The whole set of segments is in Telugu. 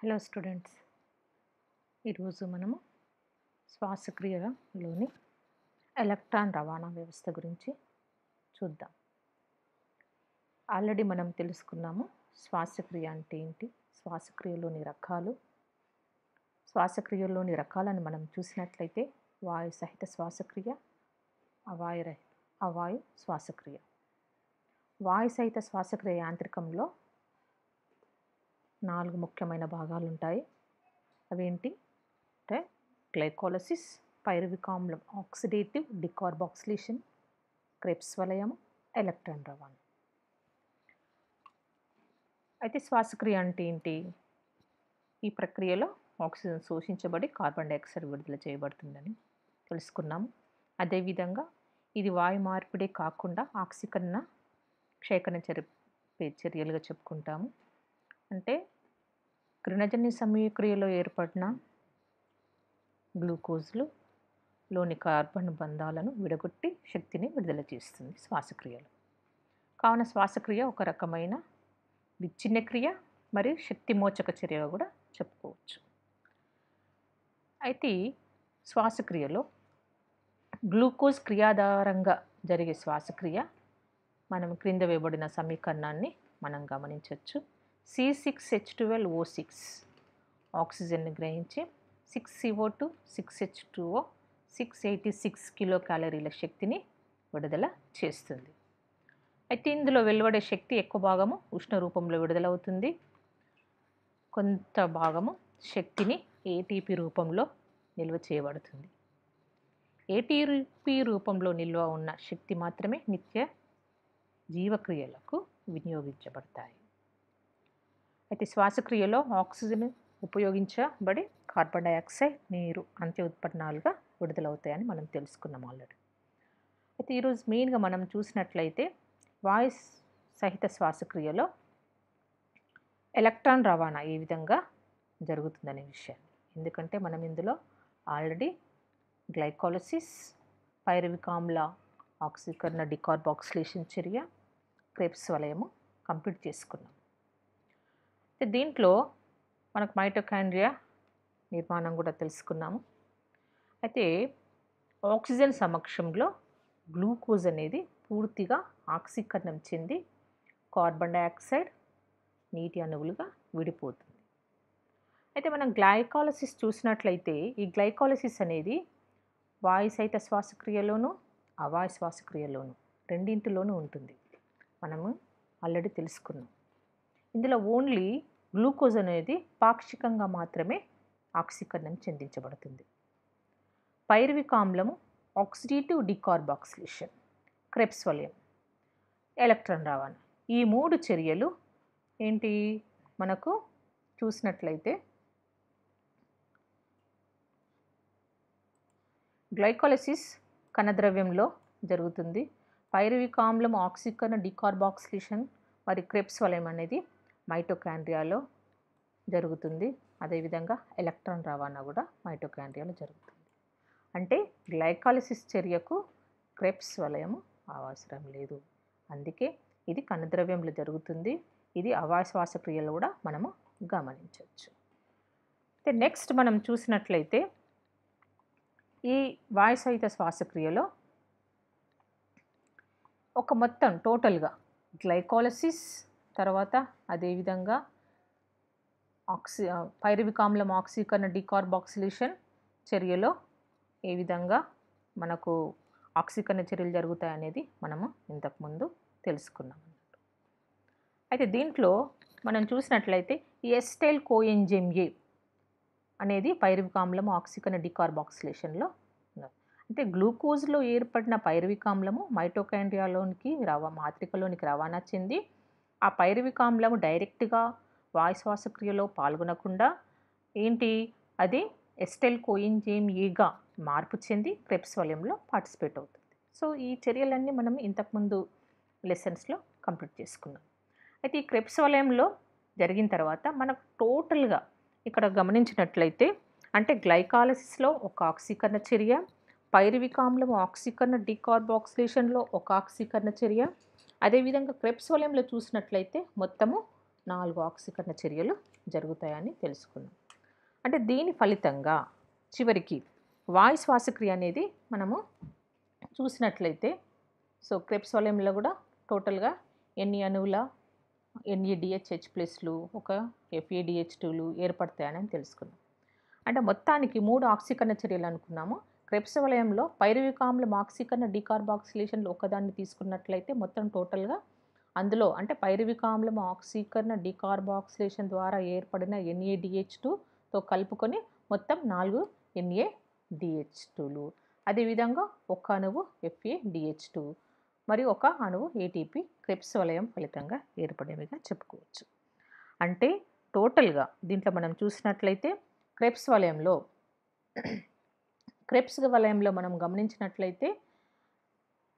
హలో స్టూడెంట్స్ ఈరోజు మనము శ్వాసక్రియలోని ఎలక్ట్రాన్ రవాణా వ్యవస్థ గురించి చూద్దాం ఆల్రెడీ మనం తెలుసుకున్నాము శ్వాసక్రియ అంటే ఏంటి శ్వాసక్రియలోని రకాలు శ్వాసక్రియలోని రకాలను మనం చూసినట్లయితే వాయు సహిత శ్వాసక్రియ అవాయు అవాయు శ్వాసక్రియ వాయు సహిత శ్వాసక్రియ యాంత్రికంలో నాలుగు ముఖ్యమైన భాగాలు ఉంటాయి అవేంటి అంటే గ్లైకోలసిస్ పైరువికామ్లం ఆక్సిడేటివ్ డికార్బాక్సిలేషన్ క్రెప్స్ వలయం ఎలక్ట్రాన్ రవాణా అయితే శ్వాసక్రియ అంటే ఏంటి ఈ ప్రక్రియలో ఆక్సిజన్ శోషించబడి కార్బన్ డైఆక్సైడ్ విడుదల చేయబడుతుందని తెలుసుకున్నాము అదేవిధంగా ఇది వాయు మార్పిడే కాకుండా ఆక్సికరణ క్షేకరణ చర్య చర్యలుగా చెప్పుకుంటాము అంటే సమయ సమయక్రియలో ఏర్పడిన గ్లూకోజ్లు లోని కార్బన్ బంధాలను విడగొట్టి శక్తిని విడుదల చేస్తుంది శ్వాసక్రియలు కావున శ్వాసక్రియ ఒక రకమైన విచ్ఛిన్న క్రియ మరియు శక్తిమోచక చర్యగా కూడా చెప్పుకోవచ్చు అయితే శ్వాసక్రియలో గ్లూకోజ్ క్రియాధారంగా జరిగే శ్వాసక్రియ మనం క్రింద వేయబడిన సమీకరణాన్ని మనం గమనించవచ్చు C six H twelve O six ఆక్సిజన్ని గ్రహించి six CO two six H O six eighty six kilo క్యాలరీల శక్తిని విడుదల చేస్తుంది అయితే ఇందులో వెలువడే శక్తి ఎక్కువ భాగము ఉష్ణ రూపంలో విడుదలవుతుంది కొంత భాగము శక్తిని ఏటీపీ రూపంలో నిల్వ చేయబడుతుంది ఏటీపీ రూపంలో నిల్వ ఉన్న శక్తి మాత్రమే నిత్య జీవక్రియలకు వినియోగించబడతాయి అయితే శ్వాసక్రియలో ఆక్సిజన్ ఉపయోగించబడి కార్బన్ డైఆక్సైడ్ నీరు అంత్య ఉత్పన్నాలుగా విడుదలవుతాయని మనం తెలుసుకున్నాం ఆల్రెడీ అయితే ఈరోజు మెయిన్గా మనం చూసినట్లయితే వాయిస్ సహిత శ్వాసక్రియలో ఎలక్ట్రాన్ రవాణా ఏ విధంగా జరుగుతుందనే విషయాన్ని ఎందుకంటే మనం ఇందులో ఆల్రెడీ గ్లైకాలసిస్ పైరవికామ్ల ఆక్సీకరణ డికార్బాక్సిలేషన్ చర్య క్రేప్స్ వలయము కంప్లీట్ చేసుకున్నాం దీంట్లో మనకు మైటోకాండ్రియా నిర్మాణం కూడా తెలుసుకున్నాము అయితే ఆక్సిజన్ సమక్షంలో గ్లూకోజ్ అనేది పూర్తిగా ఆక్సీకరణం చెంది కార్బన్ డైఆక్సైడ్ నీటి అణువులుగా విడిపోతుంది అయితే మనం గ్లైకాలసిస్ చూసినట్లయితే ఈ గ్లైకాలసిస్ అనేది వాయుసహిత శ్వాసక్రియలోనూ అవాయు శ్వాసక్రియలోనూ రెండింటిలోనూ ఉంటుంది మనము ఆల్రెడీ తెలుసుకున్నాం ఇందులో ఓన్లీ గ్లూకోజ్ అనేది పాక్షికంగా మాత్రమే ఆక్సీకరణం చెందించబడుతుంది పైర్విక్ ఆక్సిడేటివ్ డికార్బాక్సిలేషన్ క్రెప్స్ వలయం ఎలక్ట్రాన్ రవాణా ఈ మూడు చర్యలు ఏంటి మనకు చూసినట్లయితే గ్లైకాలసిస్ కణద్రవ్యంలో జరుగుతుంది పైరువిక ఆక్సికన్ ఆక్సికరణ డికార్బాక్సిలేషన్ మరి క్రెప్స్ వలయం అనేది మైటోకాండ్రియాలో జరుగుతుంది అదేవిధంగా ఎలక్ట్రాన్ రవాణా కూడా మైటోకాండ్రియాలో జరుగుతుంది అంటే గ్లైకాలిసిస్ చర్యకు క్రెప్స్ వలయము అవసరం లేదు అందుకే ఇది కణద్రవ్యంలో జరుగుతుంది ఇది అవాశ్వాస క్రియలు కూడా మనము గమనించవచ్చు అయితే నెక్స్ట్ మనం చూసినట్లయితే ఈ వాయుసహిత శ్వాసక్రియలో ఒక మొత్తం టోటల్గా గ్లైకాలసిస్ తర్వాత అదేవిధంగా ఆక్సి పైరువిక్ ఆక్సీకరణ డికార్బాక్సిలేషన్ చర్యలో ఏ విధంగా మనకు ఆక్సీకరణ చర్యలు జరుగుతాయనేది మనము ఇంతకుముందు తెలుసుకున్నాం అయితే దీంట్లో మనం చూసినట్లయితే ఈ ఎస్టైల్ కోఎంజెంఏ ఏ అనేది పైరువిక్ ఆమ్లం డికార్బాక్సిలేషన్లో డికార్బాక్సిలేషన్లో అంటే గ్లూకోజ్లో ఏర్పడిన పైరువిక్ మైటోకాండ్రియాలోనికి రవా మాత్రికలోనికి రవాణా చెంది ఆ పైరువిక ఆమ్లం డైరెక్ట్గా వాయుశ్వాసక్రియలో పాల్గొనకుండా ఏంటి అది ఎస్టెల్ కోయింజీమ్ ఈగా మార్పు చెంది క్రెప్స్ వలయంలో పార్టిసిపేట్ అవుతుంది సో ఈ చర్యలన్నీ మనం ఇంతకుముందు లెసన్స్లో కంప్లీట్ చేసుకున్నాం అయితే ఈ క్రెప్స్ వలయంలో జరిగిన తర్వాత మనకు టోటల్గా ఇక్కడ గమనించినట్లయితే అంటే గ్లైకాలసిస్లో ఒక ఆక్సీకరణ చర్య పైరువికాంలం ఆక్సీకరణ డీకార్బాక్సిలేషన్లో ఒక ఆక్సీకరణ చర్య అదేవిధంగా క్రెప్స్ వలయంలో చూసినట్లయితే మొత్తము నాలుగు ఆక్సీకరణ చర్యలు జరుగుతాయని తెలుసుకున్నాం అంటే దీని ఫలితంగా చివరికి వాయు శ్వాసక్రియ అనేది మనము చూసినట్లయితే సో క్రెప్స్ వలయంలో కూడా టోటల్గా ఎన్ని అణువుల ఎన్ఈడిహెచ్హెచ్ ప్లస్లు ఒక ఎఫ్ఏడిహెచ్ టూలు ఏర్పడతాయని తెలుసుకున్నాం అంటే మొత్తానికి మూడు ఆక్సీకరణ చర్యలు అనుకున్నాము క్రెప్స్ వలయంలో పైరువికామ్ల మాక్సికన్న డీకార్బాక్సిలేషన్లు ఒక్కదాన్ని తీసుకున్నట్లయితే మొత్తం టోటల్గా అందులో అంటే పైరువికామ్లం ఆక్సీకరణ డికార్బాక్సిలేషన్ ద్వారా ఏర్పడిన ఎన్ఏ డిహెచ్ టూతో కలుపుకొని మొత్తం నాలుగు ఎన్ఏ డిహెచ్ టూలు అదేవిధంగా ఒక అణువు ఎఫ్ఏ డిహెచ్ టూ మరి ఒక అణువు ఏటీపీ క్రెప్స్ వలయం ఫలితంగా ఏర్పడేవిగా చెప్పుకోవచ్చు అంటే టోటల్గా దీంట్లో మనం చూసినట్లయితే క్రెప్స్ వలయంలో క్రెప్స్ వలయంలో మనం గమనించినట్లయితే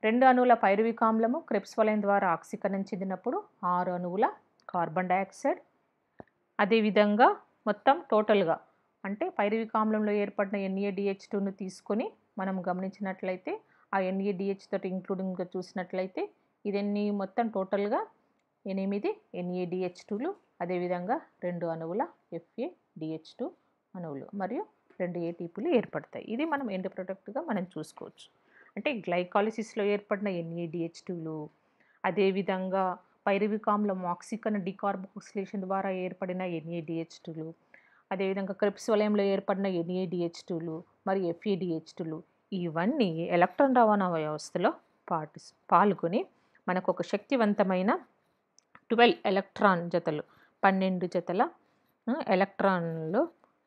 రెండు అణువుల పైరువిక ఆమ్లము క్రెప్స్ వలయం ద్వారా ఆక్సీకరణం చెందినప్పుడు ఆరు అణువుల కార్బన్ డైఆక్సైడ్ అదేవిధంగా మొత్తం టోటల్గా అంటే పైరువిక ఆమ్లంలో ఏర్పడిన ఎన్ఏడిహెచ్ టూను తీసుకొని మనం గమనించినట్లయితే ఆ ఎన్ఏడిహెచ్ తోటి ఇంక్లూడింగ్గా చూసినట్లయితే ఇదన్నీ మొత్తం టోటల్గా ఎనిమిది ఎన్ఏడిహెచ్ టూలు అదేవిధంగా రెండు అణువుల ఎఫ్ఏ డిహెచ్ టూ అణువులు మరియు రెండు ఏటీపీలు ఏర్పడతాయి ఇది మనం ఎండ్ ప్రొడక్ట్గా మనం చూసుకోవచ్చు అంటే గ్లైకాలిసిస్లో ఏర్పడిన ఎన్ఏడిహెచ్ టూలు అదేవిధంగా పైరువికాంలో మాక్సికన్ డికార్బోక్సిలేషన్ ద్వారా ఏర్పడిన ఎన్ఏడిహెచ్ టూలు అదేవిధంగా క్రిప్స్ వలయంలో ఏర్పడిన ఎన్ఏడిహెచ్ టూలు మరియు ఎఫ్ఏడిహెచ్ టూలు ఇవన్నీ ఎలక్ట్రాన్ రవాణా వ్యవస్థలో పాటి పాల్గొని మనకు ఒక శక్తివంతమైన ట్వెల్వ్ ఎలక్ట్రాన్ జతలు పన్నెండు జతల ఎలక్ట్రాన్లు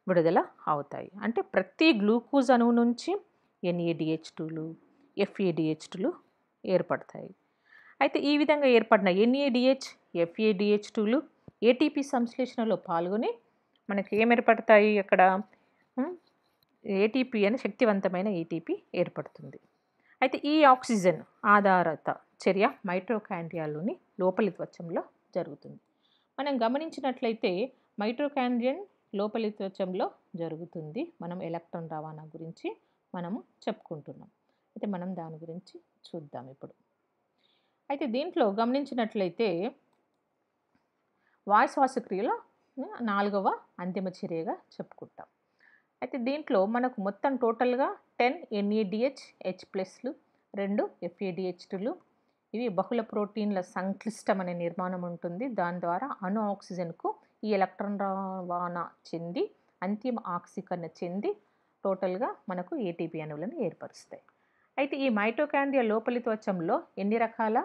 విడుదల అవుతాయి అంటే ప్రతి గ్లూకోజ్ అణువు నుంచి ఎన్ఏడిహెచ్ టూలు ఎఫ్ఏడిహెచ్ టూలు ఏర్పడతాయి అయితే ఈ విధంగా ఏర్పడిన ఎన్ఏడిహెచ్ ఎఫ్ఏడిహెచ్ టూలు ఏటీపీ సంశ్లేషణలో పాల్గొని మనకి ఏం ఏర్పడతాయి అక్కడ ఏటీపీ అని శక్తివంతమైన ఏటీపీ ఏర్పడుతుంది అయితే ఈ ఆక్సిజన్ ఆధారిత చర్య మైట్రోకాండ్రియాలోని లోపలి త్వచంలో జరుగుతుంది మనం గమనించినట్లయితే మైట్రోకాండ్రియన్ లోపలి త్వచంలో జరుగుతుంది మనం ఎలక్ట్రాన్ రవాణా గురించి మనము చెప్పుకుంటున్నాం అయితే మనం దాని గురించి చూద్దాం ఇప్పుడు అయితే దీంట్లో గమనించినట్లయితే శ్వాసక్రియలో నాలుగవ అంతిమ చర్యగా చెప్పుకుంటాం అయితే దీంట్లో మనకు మొత్తం టోటల్గా టెన్ ఎన్ఏడిహెచ్ హెచ్ ప్లస్లు రెండు ఎఫ్ఏడిహెచ్ ఇవి బహుళ ప్రోటీన్ల సంక్లిష్టమైన నిర్మాణం ఉంటుంది దాని ద్వారా అణు ఆక్సిజన్కు ఈ ఎలక్ట్రాన్ రవాణా చెంది అంతిమ ఆక్సీకరణ చెంది టోటల్గా మనకు ఏటీపీ అణువులను ఏర్పరుస్తాయి అయితే ఈ మైటోకాండియా లోపలి త్వచంలో ఎన్ని రకాల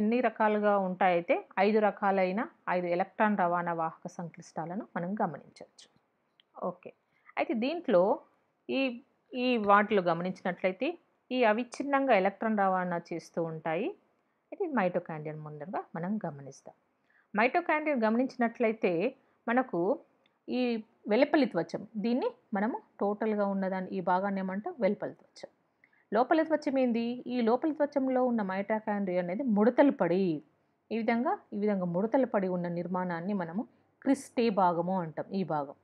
ఎన్ని రకాలుగా ఉంటాయైతే ఐదు రకాలైన ఐదు ఎలక్ట్రాన్ రవాణా వాహక సంక్లిష్టాలను మనం గమనించవచ్చు ఓకే అయితే దీంట్లో ఈ ఈ వాటిలో గమనించినట్లయితే ఈ అవిచ్ఛిన్నంగా ఎలక్ట్రాన్ రవాణా చేస్తూ ఉంటాయి ఇది మైటోకాండ్రియన్ ముందరగా మనం గమనిస్తాం మైటోకాండ్రియన్ గమనించినట్లయితే మనకు ఈ వెలుపలి త్వచం దీన్ని మనము టోటల్గా ఉన్నదాన్ని ఈ భాగాన్ని ఏమంటాం వెలుపలి త్వచం లోపలి త్వచం ఏంది ఈ లోపలి త్వచంలో ఉన్న మైటోకాండ్రియ అనేది ముడతలు పడి ఈ విధంగా ఈ విధంగా ముడతలు పడి ఉన్న నిర్మాణాన్ని మనము క్రిస్టే భాగము అంటాం ఈ భాగం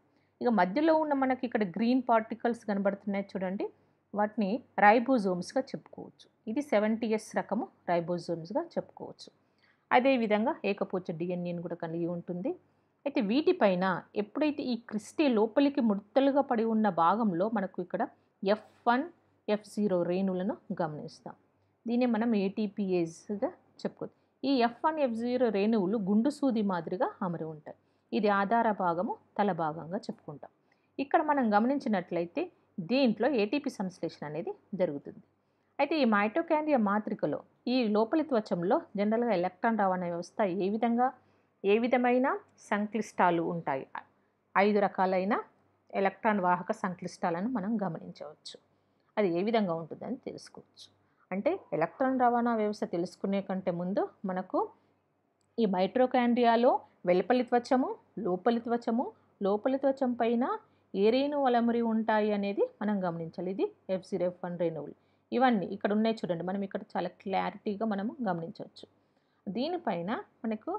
ఇక మధ్యలో ఉన్న మనకి ఇక్కడ గ్రీన్ పార్టికల్స్ కనబడుతున్నాయి చూడండి వాటిని రైబోజోమ్స్గా చెప్పుకోవచ్చు ఇది సెవెంటీఎస్ రకము రైబోజోమ్స్గా చెప్పుకోవచ్చు అదేవిధంగా ఏకపూచ డిఎన్ఏని కూడా కలిగి ఉంటుంది అయితే వీటిపైన ఎప్పుడైతే ఈ క్రిస్టి లోపలికి ముడతలుగా పడి ఉన్న భాగంలో మనకు ఇక్కడ ఎఫ్ వన్ ఎఫ్ జీరో రేణులను గమనిస్తాం దీన్ని మనం ఏటీపీఏస్గా చెప్పుకోవచ్చు ఈ ఎఫ్ వన్ ఎఫ్ జీరో రేణువులు గుండు సూది మాదిరిగా అమరి ఉంటాయి ఇది ఆధార భాగము తల భాగంగా చెప్పుకుంటాం ఇక్కడ మనం గమనించినట్లయితే దీంట్లో ఏటీపీ సంశ్లేషణ అనేది జరుగుతుంది అయితే ఈ మైటోకాండ్రియా మాత్రికలో ఈ లోపలి త్వచంలో జనరల్గా ఎలక్ట్రాన్ రవాణా వ్యవస్థ ఏ విధంగా ఏ విధమైన సంక్లిష్టాలు ఉంటాయి ఐదు రకాలైన ఎలక్ట్రాన్ వాహక సంక్లిష్టాలను మనం గమనించవచ్చు అది ఏ విధంగా ఉంటుందని తెలుసుకోవచ్చు అంటే ఎలక్ట్రాన్ రవాణా వ్యవస్థ తెలుసుకునే కంటే ముందు మనకు ఈ మైట్రోకాండియాలో వెలుపలి త్వచము లోపలి త్వచము లోపలి త్వచం పైన ఏ రేణువు అలమరి ఉంటాయి అనేది మనం గమనించాలి ఇది ఎఫ్ జీరో ఎఫ్ వన్ రేణువులు ఇవన్నీ ఇక్కడ ఉన్నాయి చూడండి మనం ఇక్కడ చాలా క్లారిటీగా మనము గమనించవచ్చు దీనిపైన మనకు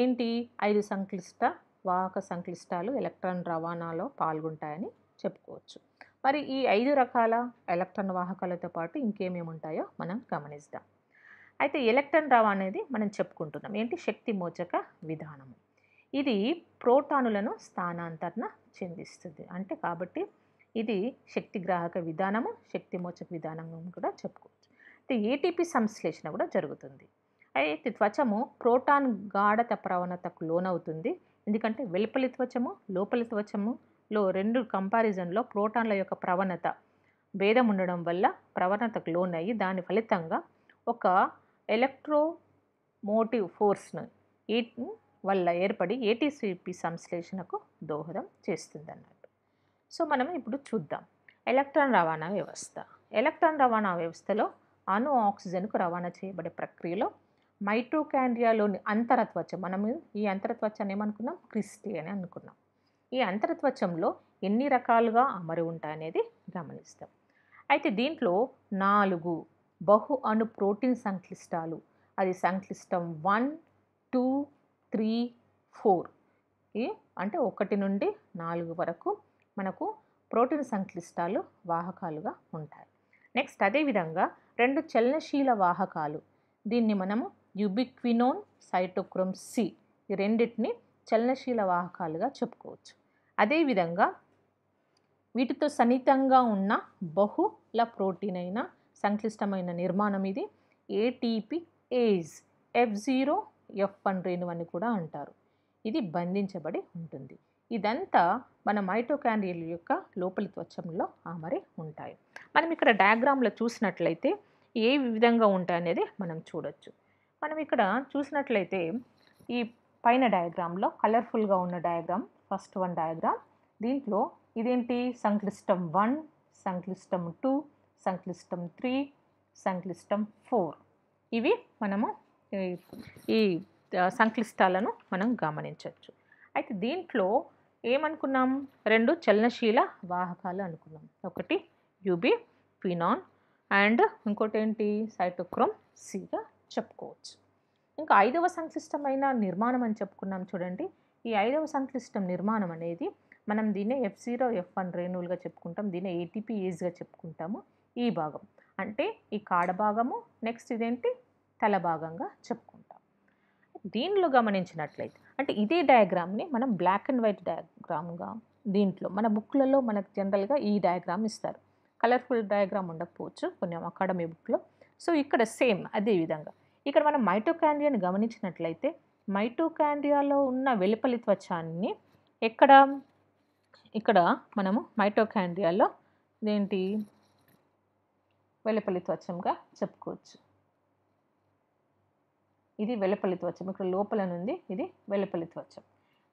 ఏంటి ఐదు సంక్లిష్ట వాహక సంక్లిష్టాలు ఎలక్ట్రాన్ రవాణాలో పాల్గొంటాయని చెప్పుకోవచ్చు మరి ఈ ఐదు రకాల ఎలక్ట్రాన్ వాహకాలతో పాటు ఇంకేమేమి ఉంటాయో మనం గమనిస్తాం అయితే ఎలక్ట్రాన్ రవాణా అనేది మనం చెప్పుకుంటున్నాం ఏంటి శక్తి మోచక విధానము ఇది ప్రోటానులను స్థానాంతరణ చెందిస్తుంది అంటే కాబట్టి ఇది శక్తి గ్రాహక విధానము శక్తి మోచక విధానము కూడా చెప్పుకోవచ్చు అయితే ఏటీపీ సంశ్లేషణ కూడా జరుగుతుంది అయితే త్వచము ప్రోటాన్ గాఢత ప్రవణతకు లోనవుతుంది ఎందుకంటే వెలుపలి త్వచము లోపలి త్వచములో రెండు కంపారిజన్లో ప్రోటాన్ల యొక్క ప్రవణత భేదం ఉండడం వల్ల ప్రవణతకు లోనయ్యి దాని ఫలితంగా ఒక ఎలక్ట్రోమోటివ్ ఫోర్స్ను వల్ల ఏర్పడి ఏటీసీపీ సంశ్లేషణకు దోహదం చేస్తుందన్నట్టు సో మనం ఇప్పుడు చూద్దాం ఎలక్ట్రాన్ రవాణా వ్యవస్థ ఎలక్ట్రాన్ రవాణా వ్యవస్థలో అణు ఆక్సిజన్కు రవాణా చేయబడే ప్రక్రియలో మైట్రోకాండ్రియాలోని అంతరత్వచం మనం ఈ అంతరత్వచాన్ని ఏమనుకున్నాం క్రిస్టి అని అనుకున్నాం ఈ అంతరత్వచంలో ఎన్ని రకాలుగా అమరి ఉంటాయనేది గమనిస్తాం అయితే దీంట్లో నాలుగు బహు అణు ప్రోటీన్ సంక్లిష్టాలు అది సంక్లిష్టం వన్ టూ త్రీ ఫోర్ ఈ అంటే ఒకటి నుండి నాలుగు వరకు మనకు ప్రోటీన్ సంక్లిష్టాలు వాహకాలుగా ఉంటాయి నెక్స్ట్ అదేవిధంగా రెండు చలనశీల వాహకాలు దీన్ని మనము యుబిక్వినోన్ సైటోక్రోమ్ సి ఈ రెండింటిని చలనశీల వాహకాలుగా చెప్పుకోవచ్చు అదేవిధంగా వీటితో సన్నిహితంగా ఉన్న బహుళ ప్రోటీన్ అయిన సంక్లిష్టమైన నిర్మాణం ఇది ATPase F zero F one రేణు అని కూడా అంటారు ఇది బంధించబడి ఉంటుంది ఇదంతా మన మైటోకాండ్రియల్ యొక్క లోపలి త్వచంలో ఆమరి ఉంటాయి మనం ఇక్కడ డయాగ్రామ్లో చూసినట్లయితే ఏ విధంగా ఉంటాయి అనేది మనం చూడొచ్చు మనం ఇక్కడ చూసినట్లయితే ఈ పైన డయాగ్రామ్లో కలర్ఫుల్గా ఉన్న డయాగ్రామ్ ఫస్ట్ వన్ డయాగ్రామ్ దీంట్లో ఇదేంటి సంక్లిష్టం వన్ సంక్లిష్టం టూ సంక్లిష్టం త్రీ సంక్లిష్టం ఫోర్ ఇవి మనము ఈ సంక్లిష్టాలను మనం గమనించవచ్చు అయితే దీంట్లో ఏమనుకున్నాం రెండు చలనశీల వాహకాలు అనుకున్నాం ఒకటి యుబి ఫినాన్ అండ్ ఇంకోటి ఏంటి సైటోక్రోమ్ సిగా చెప్పుకోవచ్చు ఇంకా ఐదవ సంక్లిష్టమైన నిర్మాణం అని చెప్పుకున్నాం చూడండి ఈ ఐదవ సంక్లిష్టం నిర్మాణం అనేది మనం దీన్ని ఎఫ్ జీరో ఎఫ్ వన్ రేణువులుగా చెప్పుకుంటాం దీన్ని ఏటీపీఏస్గా చెప్పుకుంటాము ఈ భాగం అంటే ఈ కాడ భాగము నెక్స్ట్ ఇదేంటి తల భాగంగా చెప్పుకుంటాం దీనిలో గమనించినట్లయితే అంటే ఇదే డయాగ్రామ్ని మనం బ్లాక్ అండ్ వైట్ డయాగ్రామ్గా దీంట్లో మన బుక్లలో మనకు జనరల్గా ఈ డయాగ్రామ్ ఇస్తారు కలర్ఫుల్ డయాగ్రామ్ ఉండకపోవచ్చు కొన్ని అకాడమీ బుక్లో సో ఇక్కడ సేమ్ అదే విధంగా ఇక్కడ మనం మైటోకాండ్రియాని గమనించినట్లయితే మైటోకాండ్రియాలో ఉన్న వెలుపలి త్వచాన్ని ఎక్కడ ఇక్కడ మనము మైటోకాండ్రియాలో ఏంటి వెలుపలి త్వచంగా చెప్పుకోవచ్చు ఇది వెలుపలి త్వచం ఇక్కడ లోపల నుండి ఇది వెలుపలి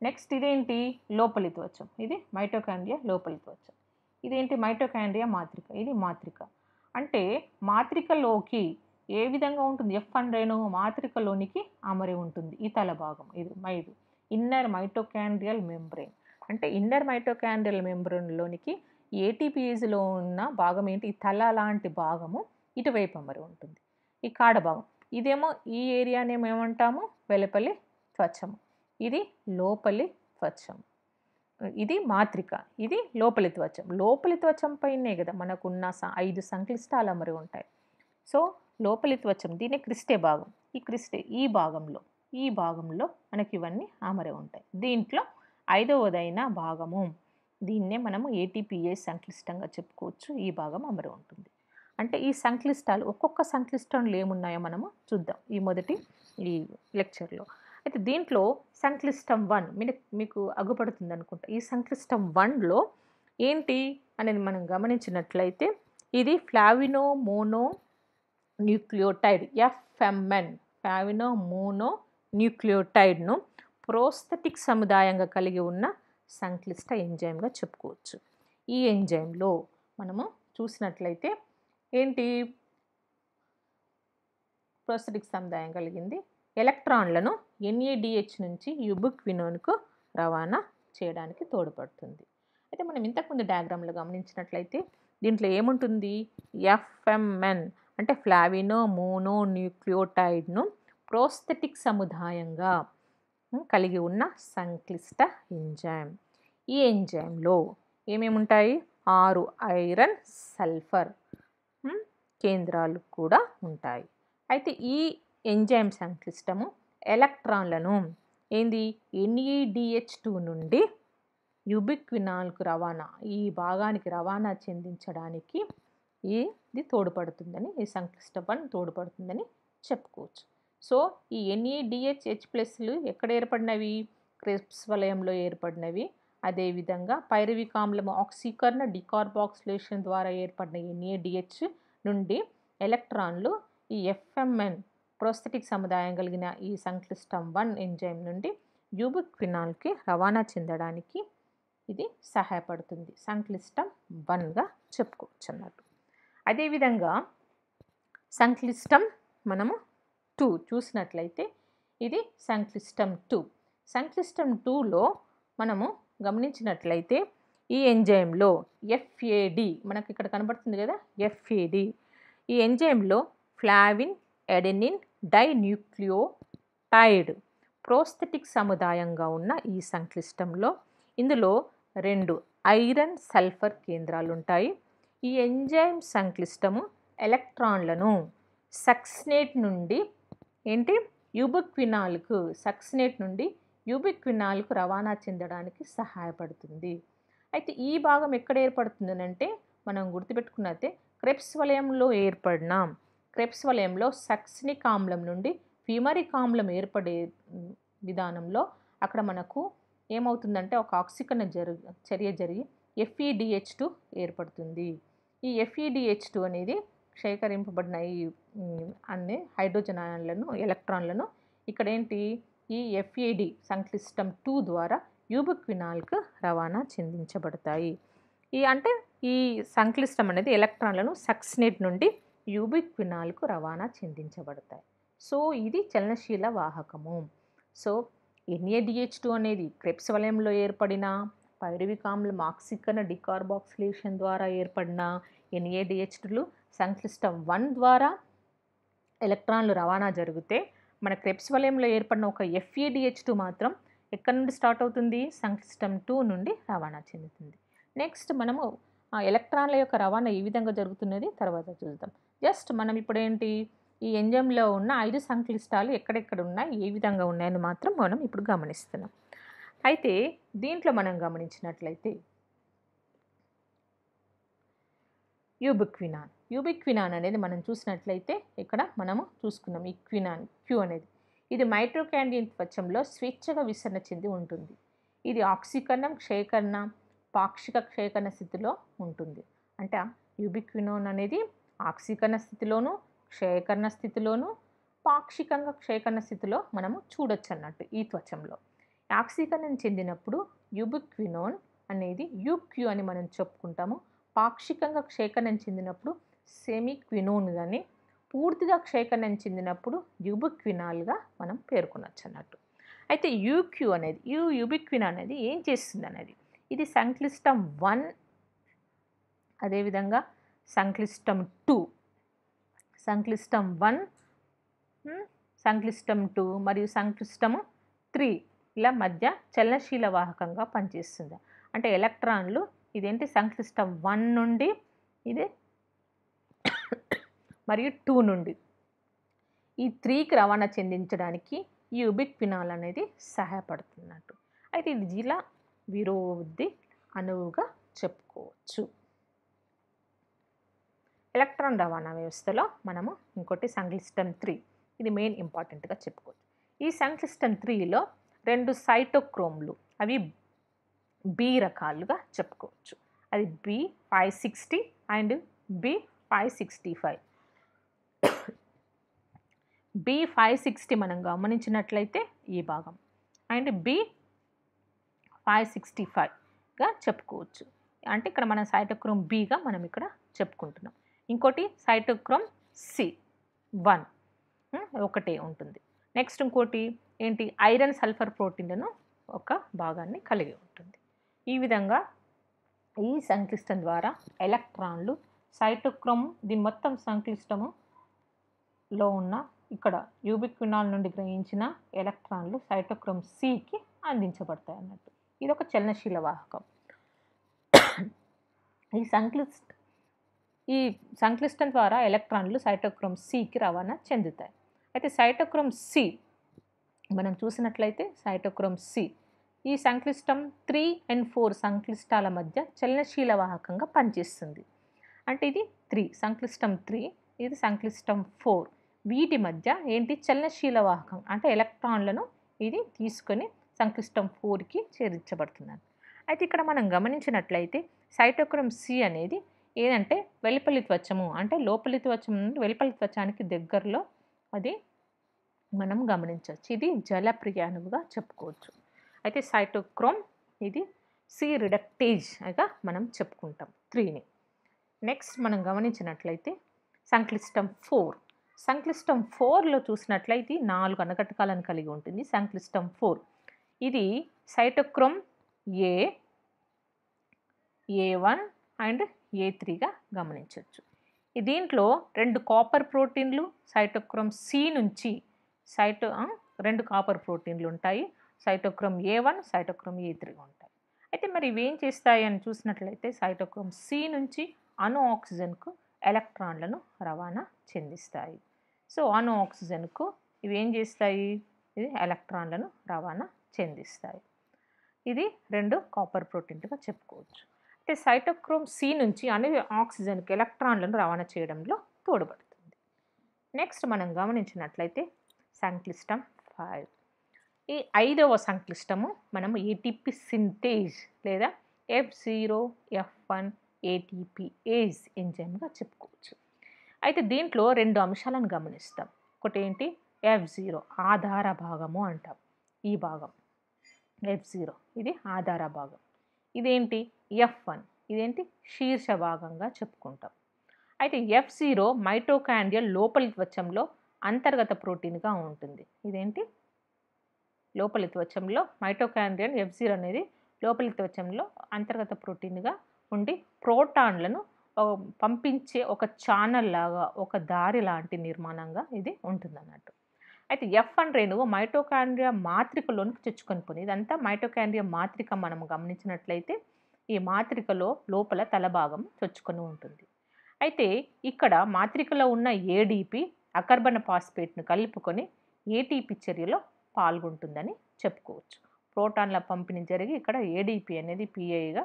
నెక్స్ట్ ఇదేంటి లోపలి ఇది మైటోకాండ్రియా లోపలి ఇదేంటి మైటోకాండ్రియా మాత్రిక ఇది మాత్రిక అంటే మాత్రికలోకి ఏ విధంగా ఉంటుంది ఎఫ్ రేణు మాత్రికలోనికి అమరి ఉంటుంది ఈ తల భాగం ఇది మైదు ఇన్నర్ మైటోకాండ్రియల్ మెంబ్రెయిన్ అంటే ఇన్నర్ మైటోకాండ్రియల్ మెంబ్రెయిన్లోనికి ఏటీపీఎస్లో ఉన్న భాగం ఏంటి ఈ తల లాంటి భాగము ఇటువైపు అమరి ఉంటుంది ఈ కాడ భాగం ఇదేమో ఈ ఏరియానే మేమంటాము వెలపల్లి త్వచము ఇది లోపలి త్వచం ఇది మాత్రిక ఇది లోపలి త్వచం లోపలి త్వచం పైనే కదా మనకున్న ఐదు సంక్లిష్టాలు మరి ఉంటాయి సో లోపలి త్వచం దీని క్రిస్టే భాగం ఈ క్రిస్టే ఈ భాగంలో ఈ భాగంలో మనకి ఇవన్నీ ఆమరి ఉంటాయి దీంట్లో ఐదవదైన భాగము దీన్నే మనము ఏటీపీఏ సంక్లిష్టంగా చెప్పుకోవచ్చు ఈ భాగం అమరి ఉంటుంది అంటే ఈ సంక్లిష్టాలు ఒక్కొక్క సంక్లిష్టంలో ఏమున్నాయో మనము చూద్దాం ఈ మొదటి ఈ లెక్చర్లో అయితే దీంట్లో సంక్లిష్టం వన్ మీకు మీకు అగుపడుతుంది అనుకుంటా ఈ సంక్లిష్టం వన్లో ఏంటి అనేది మనం గమనించినట్లయితే ఇది flavin mononucleotide FMN flavin mono న్యూక్లియోటైడ్ను ప్రోస్థటిక్ సముదాయంగా కలిగి ఉన్న సంక్లిష్ట ఎంజైమ్గా చెప్పుకోవచ్చు ఈ ఎంజైమ్లో మనము చూసినట్లయితే ఏంటి ప్రొసడిక్ సముదాయం కలిగింది ఎలక్ట్రాన్లను ఎన్ఏడిహెచ్ నుంచి యుబుక్ వినోన్కు రవాణా చేయడానికి తోడ్పడుతుంది అయితే మనం ఇంతకుముందు డయాగ్రామ్లో గమనించినట్లయితే దీంట్లో ఏముంటుంది ఎఫ్ఎంఎన్ అంటే ఫ్లావినో మోనో న్యూక్లియోటైడ్ను ప్రోస్థెటిక్ సముదాయంగా కలిగి ఉన్న సంక్లిష్ట ఎంజైమ్ ఈ ఎంజైమ్లో ఏమేమి ఉంటాయి ఆరు ఐరన్ సల్ఫర్ కేంద్రాలు కూడా ఉంటాయి అయితే ఈ ఎంజైమ్ సంక్లిష్టము ఎలక్ట్రాన్లను ఏంది ఎన్ఈడిహెచ్ టూ నుండి వినాల్కు రవాణా ఈ భాగానికి రవాణా చెందించడానికి ఇది తోడ్పడుతుందని ఈ సంక్లిష్ట పని తోడ్పడుతుందని చెప్పుకోవచ్చు సో ఈ ఎన్ఈడిహెచ్ హెచ్ ప్లస్లు ఎక్కడ ఏర్పడినవి క్రిప్స్ వలయంలో ఏర్పడినవి అదేవిధంగా పైరవికాంలము ఆక్సీకరణ డికార్బాక్సిలేషన్ ద్వారా ఏర్పడిన ఎన్ఏడిహెచ్ నుండి ఎలక్ట్రాన్లు ఈ ఎఫ్ఎంఎన్ ప్రోస్థెటిక్ సముదాయం కలిగిన ఈ సంక్లిష్టం వన్ ఎంజైమ్ నుండి యూబిక్ ఫినాల్కి రవాణా చెందడానికి ఇది సహాయపడుతుంది సంక్లిష్టం వన్గా చెప్పుకోవచ్చు అన్నట్టు అదేవిధంగా సంక్లిష్టం మనము టూ చూసినట్లయితే ఇది సంక్లిష్టం టూ సంక్లిష్టం టూలో మనము గమనించినట్లయితే ఈ ఎంజైమ్లో ఎఫ్ఏడి మనకి ఇక్కడ కనబడుతుంది కదా ఎఫ్ఏడి ఈ ఎంజైమ్లో ఫ్లావిన్ ఎడెనిన్ డైన్యూక్లియోటైడ్ ప్రోస్థెటిక్ సముదాయంగా ఉన్న ఈ సంక్లిష్టంలో ఇందులో రెండు ఐరన్ సల్ఫర్ కేంద్రాలు ఉంటాయి ఈ ఎంజైమ్ సంక్లిష్టము ఎలక్ట్రాన్లను సక్స్నేట్ నుండి ఏంటి యూబిక్వినాల్కు సక్స్నేట్ నుండి యూబిక్వినాల్కు రవాణా చెందడానికి సహాయపడుతుంది అయితే ఈ భాగం ఎక్కడ ఏర్పడుతుందనంటే మనం గుర్తుపెట్టుకున్నైతే క్రెప్స్ వలయంలో ఏర్పడిన క్రెప్స్ వలయంలో సక్సినిక్ ఆమ్లం నుండి ఫిమరిక్ ఆమ్లం ఏర్పడే విధానంలో అక్కడ మనకు ఏమవుతుందంటే ఒక ఆక్సికరణ జరు చర్య జరిగి ఎఫ్ఈడిహెచ్ టూ e ఏర్పడుతుంది ఈ ఎఫ్ఈడిహెచ్ టూ e అనేది సేకరింపబడిన ఈ అన్ని హైడ్రోజన్ ఆయన్లను ఎలక్ట్రాన్లను ఇక్కడేంటి ఈ ఎఫ్ఈడి e సంక్లిష్టం టూ ద్వారా యూబిక్వినాల్కు రవాణా చెందించబడతాయి ఈ అంటే ఈ సంక్లిష్టం అనేది ఎలక్ట్రాన్లను సక్స్నెట్ నుండి యూబిక్వినాల్కు రవాణా చెందించబడతాయి సో ఇది చలనశీల వాహకము సో ఎన్ఏడిహెచ్ టూ అనేది క్రెప్స్ వలయంలో ఏర్పడిన పైరువిక్ మాక్సికన డికార్బాక్సిలేషన్ ద్వారా ఏర్పడిన ఎన్ఏడిహెచ్ టూలు సంక్లిష్టం వన్ ద్వారా ఎలక్ట్రాన్లు రవాణా జరిగితే మన క్రెప్స్ వలయంలో ఏర్పడిన ఒక ఎఫ్ఏడిహెచ్ టూ మాత్రం ఎక్కడి నుండి స్టార్ట్ అవుతుంది సంక్లిష్టం టూ నుండి రవాణా చెందుతుంది నెక్స్ట్ మనము ఎలక్ట్రాన్ల యొక్క రవాణా ఈ విధంగా జరుగుతున్నది తర్వాత చూద్దాం జస్ట్ మనం ఇప్పుడు ఏంటి ఈ ఎంజైమ్లో ఉన్న ఐదు సంక్లిష్టాలు ఎక్కడెక్కడ ఉన్నాయి ఏ విధంగా ఉన్నాయని మాత్రం మనం ఇప్పుడు గమనిస్తున్నాం అయితే దీంట్లో మనం గమనించినట్లయితే యూబిక్వినాన్ యూబిక్వినాన్ అనేది మనం చూసినట్లయితే ఇక్కడ మనము చూసుకున్నాం ఈ క్వినాన్ క్యూ అనేది ఇది మైట్రోకాండియన్ త్వచంలో స్వేచ్ఛగా విసరణ చెంది ఉంటుంది ఇది ఆక్సీకరణం క్షయకరణ పాక్షిక క్షయకరణ స్థితిలో ఉంటుంది అంటే యూబిక్వినోన్ అనేది ఆక్సీకరణ స్థితిలోను క్షయకరణ స్థితిలోను పాక్షికంగా క్షయకరణ స్థితిలో మనము చూడొచ్చు అన్నట్టు ఈ త్వచంలో ఆక్సీకరణం చెందినప్పుడు యుబిక్వినోన్ అనేది యూక్యూ అని మనం చెప్పుకుంటాము పాక్షికంగా క్షేకరణం చెందినప్పుడు సెమిక్వినోన్ అని పూర్తిగా క్షేకరణ చెందినప్పుడు యుబిక్వినాల్గా మనం పేర్కొనొచ్చు అన్నట్టు అయితే యూక్యూ అనేది యూ యుబిక్విన్ అనేది ఏం చేస్తుంది అనేది ఇది సంక్లిష్టం వన్ అదేవిధంగా సంక్లిష్టం టూ సంక్లిష్టం వన్ సంక్లిష్టం టూ మరియు సంక్లిష్టము త్రీ ఇలా మధ్య చలనశీల వాహకంగా పనిచేస్తుంది అంటే ఎలక్ట్రాన్లు ఇదేంటి సంక్లిష్టం వన్ నుండి ఇది మరియు టూ నుండి ఈ త్రీకి రవాణా చెందించడానికి ఈ పినాల్ అనేది సహాయపడుతున్నట్టు అయితే ఇది జిల్లా విరోధి అనువుగా చెప్పుకోవచ్చు ఎలక్ట్రాన్ రవాణా వ్యవస్థలో మనము ఇంకోటి సంక్లిష్టం త్రీ ఇది మెయిన్ ఇంపార్టెంట్గా చెప్పుకోవచ్చు ఈ సంక్లిష్టం త్రీలో రెండు సైటోక్రోమ్లు అవి బి రకాలుగా చెప్పుకోవచ్చు అది B five sixty and B five sixty five B five sixty మనం గమనించినట్లయితే ఈ భాగం అండ్ బి ఫైవ్ సిక్స్టీ ఫైవ్గా చెప్పుకోవచ్చు అంటే ఇక్కడ మనం సైటోక్రోమ్ బిగా మనం ఇక్కడ చెప్పుకుంటున్నాం ఇంకోటి సైటోక్రోమ్ సి వన్ ఒకటే ఉంటుంది నెక్స్ట్ ఇంకోటి ఏంటి ఐరన్ సల్ఫర్ ప్రోటీన్లను ఒక భాగాన్ని కలిగి ఉంటుంది ఈ విధంగా ఈ సంక్లిష్టం ద్వారా ఎలక్ట్రాన్లు సైటోక్రోమ్ దీని మొత్తం సంక్లిష్టము లో ఉన్న ఇక్కడ యూబిక్వినాల్ నుండి గ్రహించిన ఎలక్ట్రాన్లు సైటోక్రోమ్ సికి అందించబడతాయి అన్నట్టు ఇది ఒక చలనశీల వాహకం ఈ సంక్లిష్ట ఈ సంక్లిష్టం ద్వారా ఎలక్ట్రాన్లు సైటోక్రోమ్ సికి రవాణా చెందుతాయి అయితే సైటోక్రోమ్ సి మనం చూసినట్లయితే సైటోక్రోమ్ సి ఈ సంక్లిష్టం త్రీ అండ్ ఫోర్ సంక్లిష్టాల మధ్య చలనశీల వాహకంగా పనిచేస్తుంది అంటే ఇది త్రీ సంక్లిష్టం త్రీ ఇది సంక్లిష్టం ఫోర్ వీటి మధ్య ఏంటి చలనశీల వాహకం అంటే ఎలక్ట్రాన్లను ఇది తీసుకొని సంక్లిష్టం ఫోర్కి చేర్చబడుతున్నారు అయితే ఇక్కడ మనం గమనించినట్లయితే సైటోక్రోమ్ సి అనేది ఏదంటే వెలుపలి త్వచము అంటే లోపలి త్వచం నుండి వెలుపలి త్వచానికి దగ్గరలో అది మనం గమనించవచ్చు ఇది జలప్రియ చెప్పుకోవచ్చు అయితే సైటోక్రోమ్ ఇది సి రిడక్టేజ్ అగా మనం చెప్పుకుంటాం త్రీని నెక్స్ట్ మనం గమనించినట్లయితే సంక్లిష్టం ఫోర్ సంక్లిష్టం ఫోర్లో చూసినట్లయితే నాలుగు అనకటకాలను కలిగి ఉంటుంది సంక్లిష్టం ఫోర్ ఇది cytochrome A A one and A త్రీగా గమనించవచ్చు దీంట్లో రెండు కాపర్ ప్రోటీన్లు సైటోక్రోమ్ సి నుంచి సైటో రెండు కాపర్ ప్రోటీన్లు ఉంటాయి cytochrome A one cytochrome A three ఉంటాయి అయితే మరి ఇవేం చేస్తాయి అని చూసినట్లయితే సైటోక్రోమ్ సి నుంచి అణు ఆక్సిజన్కు ఎలక్ట్రాన్లను రవాణా చెందిస్తాయి సో అణు ఆక్సిజన్కు ఇవి ఏం చేస్తాయి ఇది ఎలక్ట్రాన్లను రవాణా చెందిస్తాయి ఇది రెండు కాపర్ ప్రోటీన్గా చెప్పుకోవచ్చు అంటే సైటోక్రోమ్ సి నుంచి అనేవి ఆక్సిజన్కి ఎలక్ట్రాన్లను రవాణా చేయడంలో తోడ్పడుతుంది నెక్స్ట్ మనం గమనించినట్లయితే సంక్లిష్టం ఫైవ్ ఈ ఐదవ సంక్లిష్టము మనము ఏటీపీ సింతేజ్ లేదా F zero F one ATPase ఎంజైమ్గా చెప్పుకోవచ్చు అయితే దీంట్లో రెండు అంశాలను గమనిస్తాం ఒకటి ఏంటి ఎఫ్ జీరో ఆధార భాగము అంటాం ఈ భాగం ఎఫ్ జీరో ఇది ఆధార భాగం ఇదేంటి ఎఫ్ వన్ ఇదేంటి శీర్ష భాగంగా చెప్పుకుంటాం అయితే ఎఫ్ జీరో మైటోకాండియల్ లోపలి త్వచంలో అంతర్గత ప్రోటీన్గా ఉంటుంది ఇదేంటి లోపలి త్వచంలో మైటోకాండ్రియన్ ఎఫ్ జీరో అనేది లోపలి త్వచంలో అంతర్గత ప్రోటీన్గా ఉండి ప్రోటాన్లను పంపించే ఒక ఛానల్ లాగా ఒక దారి లాంటి నిర్మాణంగా ఇది ఉంటుందన్నట్టు అయితే ఎఫ్ అండ్ రేణువు మైటోకాండ్రియా మాత్రికలోనికి చొచ్చుకొని పోయింది ఇదంతా మైటోకాండ్రియా మాత్రిక మనం గమనించినట్లయితే ఈ మాత్రికలో లోపల తల భాగం చొచ్చుకొని ఉంటుంది అయితే ఇక్కడ మాత్రికలో ఉన్న ఏడీపీ అకర్బన పాస్పేట్ను కలుపుకొని ఏటీపీ చర్యలో పాల్గొంటుందని చెప్పుకోవచ్చు ప్రోటాన్ల పంపిణీ జరిగి ఇక్కడ ఏడీపీ అనేది పిఐగా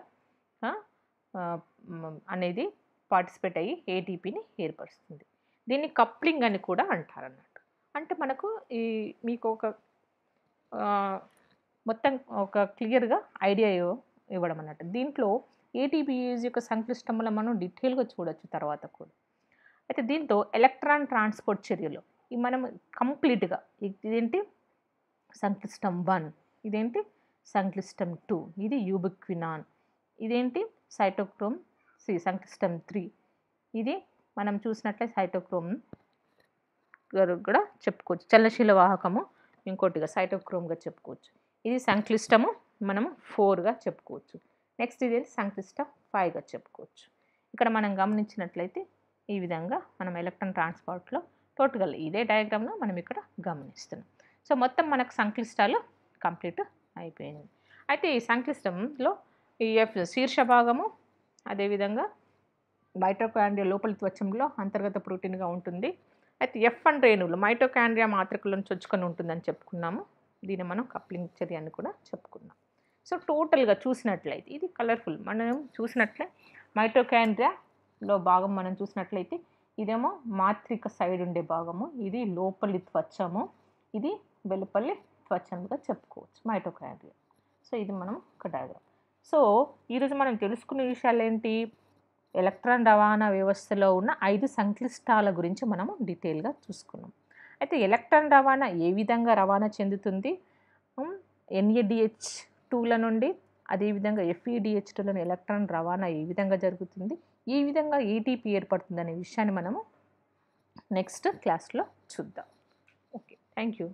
అనేది పార్టిసిపేట్ అయ్యి ఏటీపీని ఏర్పరుస్తుంది దీన్ని కప్లింగ్ అని కూడా అంటారు అంటే మనకు ఈ మీకు ఒక మొత్తం ఒక క్లియర్గా ఐడియా ఇవ్వడం అన్నట్టు దీంట్లో ఏటీపీయూజ్ యొక్క సంక్లిష్టములను మనం డీటెయిల్గా చూడొచ్చు తర్వాత కూడా అయితే దీంతో ఎలక్ట్రాన్ ట్రాన్స్పోర్ట్ చర్యలు ఇవి మనం కంప్లీట్గా ఇదేంటి సంక్లిష్టం వన్ ఇదేంటి సంక్లిష్టం టూ ఇది యూబిక్వినాన్ ఇదేంటి సైటోక్రోమ్ సి సంక్లిష్టం త్రీ ఇది మనం చూసినట్లే సైటోక్రోమ్ కూడా చెప్పుకోవచ్చు చలనశీల వాహకము ఇంకోటిగా సైటోక్రోమ్గా చెప్పుకోవచ్చు ఇది సంక్లిష్టము మనము ఫోర్గా చెప్పుకోవచ్చు నెక్స్ట్ ఇది సంక్లిష్ట ఫైవ్గా చెప్పుకోవచ్చు ఇక్కడ మనం గమనించినట్లయితే ఈ విధంగా మనం ఎలక్ట్రాన్ ట్రాన్స్పోర్ట్లో టోటల్ ఇదే డయాగ్రామ్లో మనం ఇక్కడ గమనిస్తున్నాం సో మొత్తం మనకు సంక్లిష్టాలు కంప్లీట్ అయిపోయింది అయితే ఈ సంక్లిష్టంలో ఈ e ఎఫ్ శీర్ష భాగము అదేవిధంగా మైటోకాండ్రియా లోపలి త్వచంలో అంతర్గత ప్రోటీన్గా ఉంటుంది అయితే ఎఫ్ అండ్ రేణువులు మైటోకాండ్రియా మాత్రికలను చొచ్చుకొని ఉంటుందని చెప్పుకున్నాము దీన్ని మనం కప్లింగ్ చర్య అని కూడా చెప్పుకున్నాం సో టోటల్గా చూసినట్లయితే ఇది కలర్ఫుల్ మనం చూసినట్లే మైటోకాండ్రియాలో భాగం మనం చూసినట్లయితే ఇదేమో మాత్రిక సైడ్ ఉండే భాగము ఇది లోపలి త్వచము ఇది వెలుపల్లి త్వచంగా చెప్పుకోవచ్చు మైటోకాండ్రియా సో ఇది మనం ఒక డయాగ్రామ్ సో ఈరోజు మనం తెలుసుకునే విషయాలు ఏంటి ఎలక్ట్రాన్ రవాణా వ్యవస్థలో ఉన్న ఐదు సంక్లిష్టాల గురించి మనము డీటెయిల్గా చూసుకున్నాం అయితే ఎలక్ట్రాన్ రవాణా ఏ విధంగా రవాణా చెందుతుంది ఎన్ఏడిహెచ్ టూల నుండి అదేవిధంగా ఎఫ్ఈడిహెచ్ టూలను ఎలక్ట్రాన్ రవాణా ఏ విధంగా జరుగుతుంది ఏ విధంగా ఏటీపీ ఏర్పడుతుంది అనే విషయాన్ని మనము నెక్స్ట్ క్లాస్లో చూద్దాం ఓకే థ్యాంక్ యూ